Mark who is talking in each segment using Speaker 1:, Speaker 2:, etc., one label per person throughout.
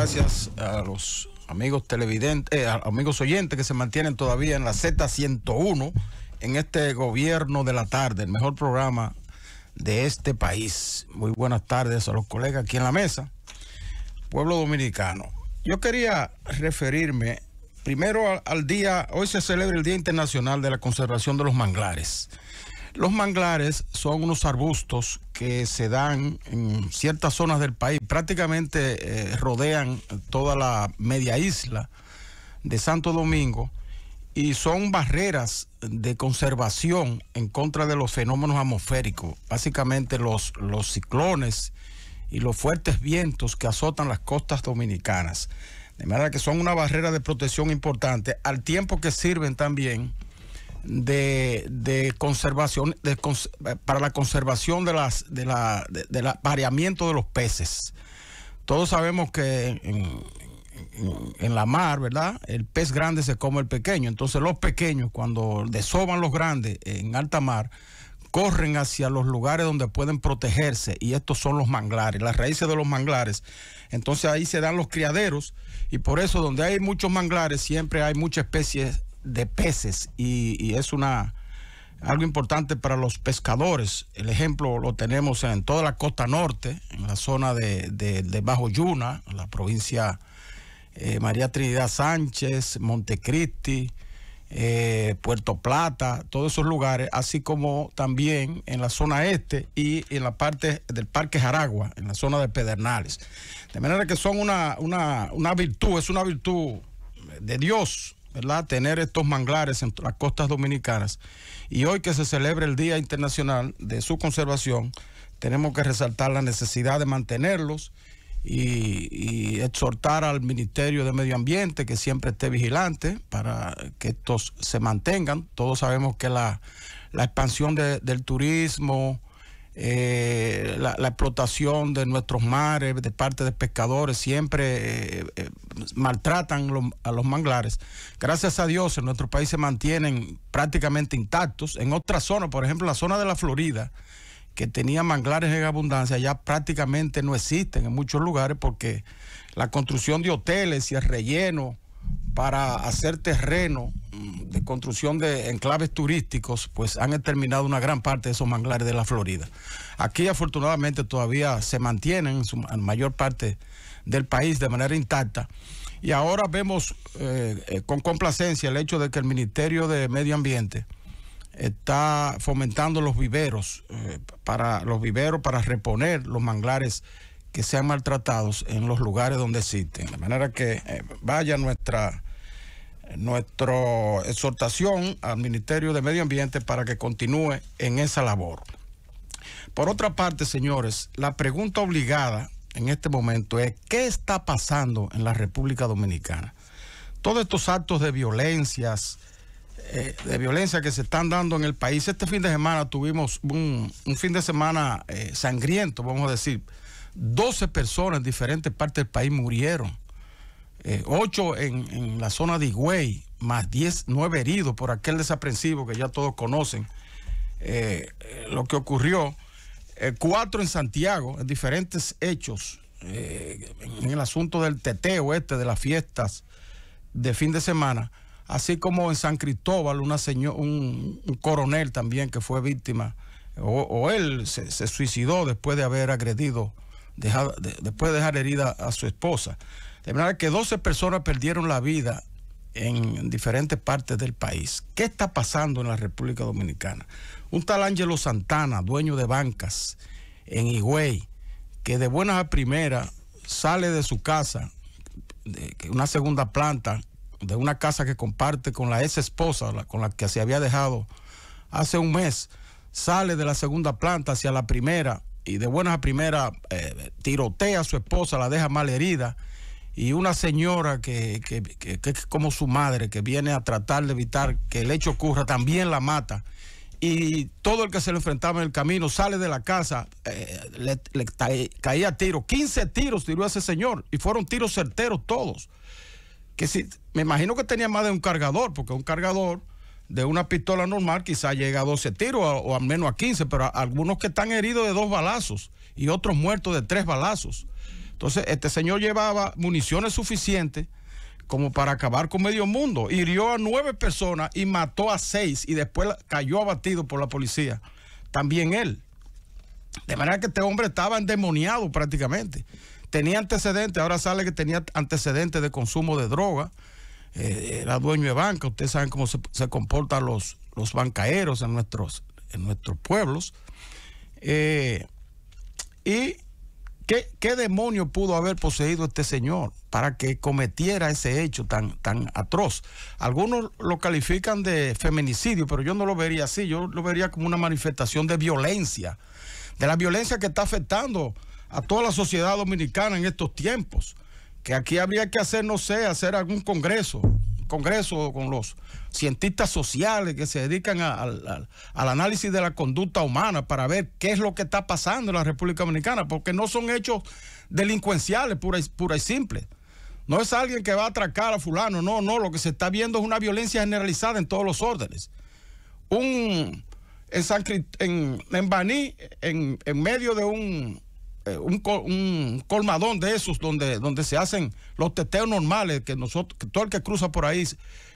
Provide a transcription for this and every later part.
Speaker 1: Gracias a los amigos televidentes, eh, amigos oyentes que se mantienen todavía en la Z101 en este gobierno de la tarde, el mejor programa de este país. Muy buenas tardes a los colegas aquí en la mesa, pueblo dominicano. Yo quería referirme primero al día, hoy se celebra el Día Internacional de la Conservación de los Manglares. Los manglares son unos arbustos que se dan en ciertas zonas del país, prácticamente eh, rodean toda la media isla de Santo Domingo y son barreras de conservación en contra de los fenómenos atmosféricos, básicamente los ciclones y los fuertes vientos que azotan las costas dominicanas. De manera que son una barrera de protección importante, al tiempo que sirven también de, conservación de, eh, para la conservación de las de la, del variamiento de los peces. Todos sabemos que en, en, la mar, ¿verdad? El pez grande se come el pequeño. Entonces los pequeños cuando desoban los grandes en alta mar corren hacia los lugares donde pueden protegerse y estos son los manglares, las raíces de los manglares. Entonces ahí se dan los criaderos y por eso donde hay muchos manglares siempre hay muchas especies de peces y, es una algo importante para los pescadores. El ejemplo lo tenemos en toda la costa norte, en la zona de, Bajo Yuna, la provincia eh, María Trinidad Sánchez, Montecristi, eh, Puerto Plata, todos esos lugares, así como también en la zona este y en la parte del Parque Jaragua, en la zona de Pedernales. De manera que son una, una, una virtud, es una virtud de Dios Tener estos manglares en las costas dominicanas. Y hoy que se celebra el Día Internacional de su conservación, tenemos que resaltar la necesidad de mantenerlos y, exhortar al Ministerio de Medio Ambiente que siempre esté vigilante para que estos se mantengan. Todos sabemos que la, expansión del turismo, eh, la, explotación de nuestros mares de parte de pescadores, siempre eh, eh, maltratan a los manglares. Gracias a Dios en nuestro país se mantienen prácticamente intactos. En otras zonas, por ejemplo, la zona de la Florida, que tenía manglares en abundancia, ya prácticamente no existen en muchos lugares porque la construcción de hoteles y el relleno para hacer terreno mm, de construcción de enclaves turísticos, pues han exterminado una gran parte de esos manglares de la Florida. Aquí afortunadamente todavía se mantienen en su mayor parte del país de manera intacta. Y ahora vemos eh, eh, con complacencia el hecho de que el Ministerio de Medio Ambiente está fomentando los viveros, eh, para los viveros para reponer los manglares que sean maltratados en los lugares donde existen. De manera que vaya nuestra nuestra exhortación al Ministerio de Medio Ambiente para que continúe en esa labor. Por otra parte, señores, la pregunta obligada en este momento es qué está pasando en la República Dominicana. Todos estos actos de violencias, eh, de violencia que se están dando en el país. Este fin de semana tuvimos un, fin de semana eh, sangriento, vamos a decir. 12 personas en diferentes partes del país murieron eh, ocho en, la zona de Higüey, más 10, nueve heridos por aquel desaprensivo que ya todos conocen, eh, eh, lo que ocurrió, cuatro en Santiago, en diferentes hechos, en el asunto del teteo este, de las fiestas de fin de semana, así como en San Cristóbal, una señor, un, coronel también que fue víctima, o, él se, suicidó después de haber agredido, después de dejar herida a su esposa. De manera que 12 personas perdieron la vida en diferentes partes del país. ¿Qué está pasando en la República Dominicana? Un tal Ángelo Santana, dueño de bancas en Higüey, que de buenas a primeras sale de su casa, de una segunda planta, de una casa que comparte con la ex esposa, con la que se había dejado hace un mes, sale de la segunda planta hacia la primera y de buenas a primeras eh, tirotea a su esposa, la deja mal herida y una señora que, es como su madre, que viene a tratar de evitar que el hecho ocurra, también la mata. Y todo el que se le enfrentaba en el camino sale de la casa, eh, le, caía tiro. 15 tiros tiró ese señor, y fueron tiros certeros todos. Que si, me imagino que tenía más de un cargador, porque un cargador de una pistola normal quizá llega a 12 tiros o, al menos a 15, pero algunos que están heridos de dos balazos y otros muertos de tres balazos. Entonces, este señor llevaba municiones suficientes como para acabar con medio mundo. Hirió a nueve personas y mató a seis y después cayó abatido por la policía. También él. De manera que este hombre estaba endemoniado prácticamente. Tenía antecedentes, ahora sale que tenía antecedentes de consumo de droga. Eh, era dueño de banca, ustedes saben cómo se, comportan los, los bancaeros en nuestros, en nuestros pueblos. Eh, y ¿Qué, ¿Qué, demonio pudo haber poseído este señor para que cometiera ese hecho tan, tan atroz? Algunos lo califican de feminicidio, pero yo no lo vería así, yo lo vería como una manifestación de violencia, de la violencia que está afectando a toda la sociedad dominicana en estos tiempos, que aquí habría que hacer, no sé, hacer algún congreso, congreso con los cientistas sociales que se dedican al análisis de la conducta humana para ver qué es lo que está pasando en la República Dominicana, porque no son hechos delincuenciales pura y, pura y simple. No es alguien que va a atracar a fulano, no, no, lo que se está viendo es una violencia generalizada en todos los órdenes. Un, en, San, en, en Baní, en, en medio de un eh, un, un, colmadón de esos donde, donde se hacen los teteos normales, que, nosotros, todo el que cruza por ahí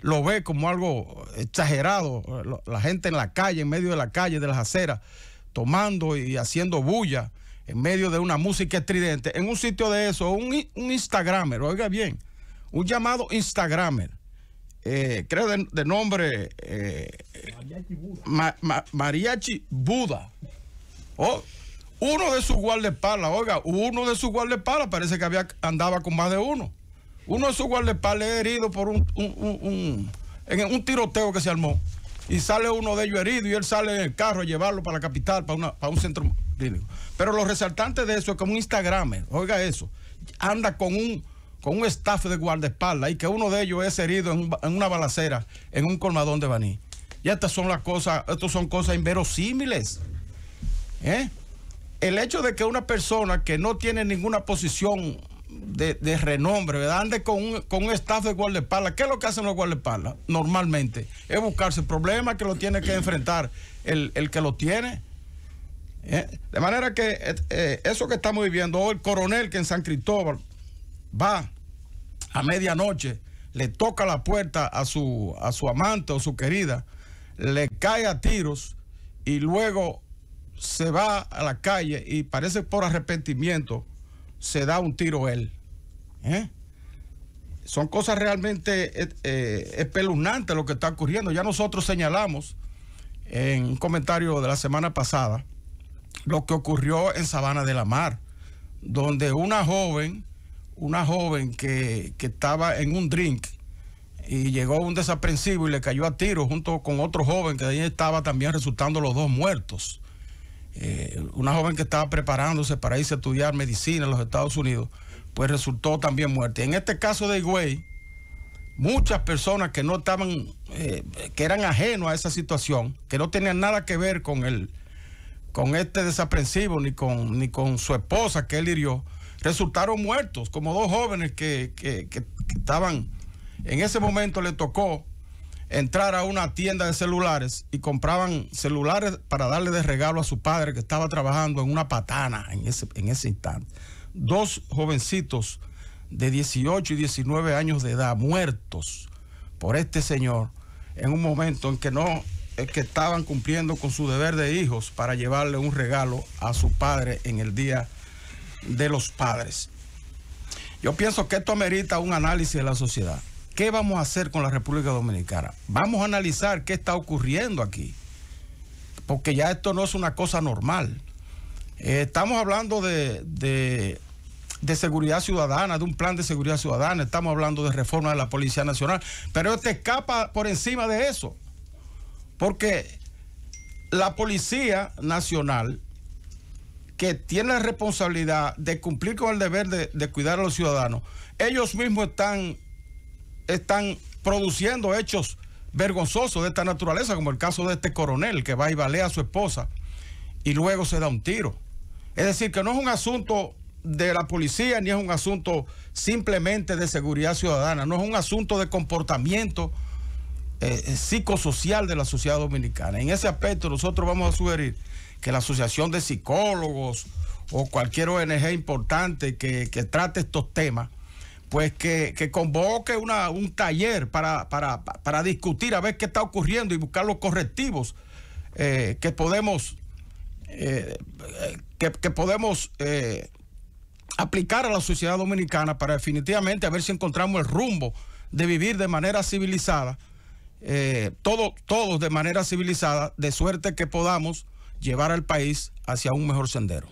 Speaker 1: lo ve como algo exagerado, la gente en la calle, en medio de la calle, de las aceras, tomando y haciendo bulla en medio de una música estridente, en un sitio de eso, un, un Instagramer, oiga bien, un llamado Instagramer, eh, creo de, nombre eh, Mariachi Buda. Mariachi Buda. Oh, uno de sus guardaespaldas, oiga, uno de sus guardaespaldas parece que había, andaba con más de uno. Uno de sus guardaespaldas es herido por un, en un tiroteo que se armó. Y sale uno de ellos herido y él sale en el carro a llevarlo para la capital, para, un centro clínico. Pero lo resaltante de eso es que un Instagramer, oiga eso, anda con un, con un staff de guardaespaldas y que uno de ellos es herido en, una balacera en un colmadón de Baní. Y estas son las cosas, estas son cosas inverosímiles. ¿Eh? el hecho de que una persona que no tiene ninguna posición de, renombre, Ande con un, con de staff de pala ¿Qué es lo que hacen los guardaespaldas normalmente? Es buscarse problemas que lo tiene que enfrentar el, que lo tiene. ¿Eh? De manera que eh, eh, eso que estamos viviendo hoy, oh, el coronel que en San Cristóbal va a medianoche, le toca la puerta a su, a su amante o su querida, le cae a tiros y luego se va a la calle y parece por arrepentimiento se da un tiro él. ¿eh? Son cosas realmente eh, eh, espeluznantes lo que está ocurriendo. Ya nosotros señalamos en un comentario de la semana pasada lo que ocurrió en Sabana de la Mar, donde una joven, una joven que, que estaba en un drink y llegó un desaprensivo y le cayó a tiro junto con otro joven que ahí estaba también resultando los dos muertos. Eh, una joven que estaba preparándose para irse a estudiar medicina en los Estados Unidos, pues resultó también muerta. En este caso de Higüey, muchas personas que no estaban, eh, que eran ajenos a esa situación, que no tenían nada que ver con el, con este desaprensivo ni con, ni con su esposa que él hirió, resultaron muertos, como dos jóvenes que estaban, en ese momento le tocó entrar a una tienda de celulares y compraban celulares para darle de regalo a su padre que estaba trabajando en una patana en ese, instante. Dos jovencitos de 18 y 19 años de edad muertos por este señor en un momento en que no que estaban cumpliendo con su deber de hijos para llevarle un regalo a su padre en el día de los padres. Yo pienso que esto amerita un análisis de la sociedad. ¿Qué vamos a hacer con la República Dominicana? Vamos a analizar qué está ocurriendo aquí, porque ya esto no es una cosa normal. Eh, estamos hablando de, seguridad ciudadana, de un plan de seguridad ciudadana, estamos hablando de reforma de la Policía Nacional, pero te escapa por encima de eso, porque la Policía Nacional, que tiene la responsabilidad de cumplir con el deber de, de cuidar a los ciudadanos, ellos mismos están están produciendo hechos vergonzosos de esta naturaleza, como el caso de este coronel que va y balea a su esposa y luego se da un tiro. Es decir, que no es un asunto de la policía ni es un asunto simplemente de seguridad ciudadana, no es un asunto de comportamiento eh, eh, psicosocial de la sociedad dominicana. En ese aspecto nosotros vamos a sugerir que la Asociación de Psicólogos o cualquier ONG importante que, que trate estos temas pues que, convoque un taller para, discutir a ver qué está ocurriendo y buscar los correctivos eh, que podemos, eh, que, podemos eh, aplicar a la sociedad dominicana para definitivamente a ver si encontramos el rumbo de vivir de manera civilizada, todo, todos de manera civilizada, de suerte que podamos llevar al país hacia un mejor sendero.